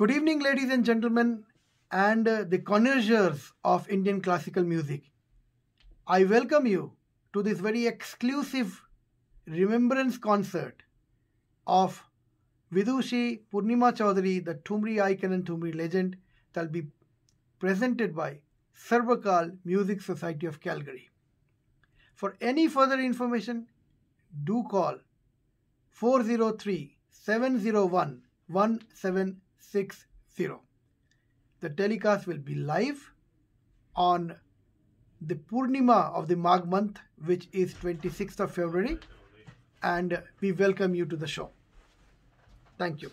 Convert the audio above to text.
Good evening, ladies and gentlemen, and uh, the connoisseurs of Indian classical music. I welcome you to this very exclusive remembrance concert of Vidushi Purnima Chaudhary, the Tumri icon and Tumri legend, that will be presented by Sarvakal Music Society of Calgary. For any further information, do call 403 701 6.0. The telecast will be live on the Purnima of the Mag month, which is 26th of February. And we welcome you to the show. Thank you.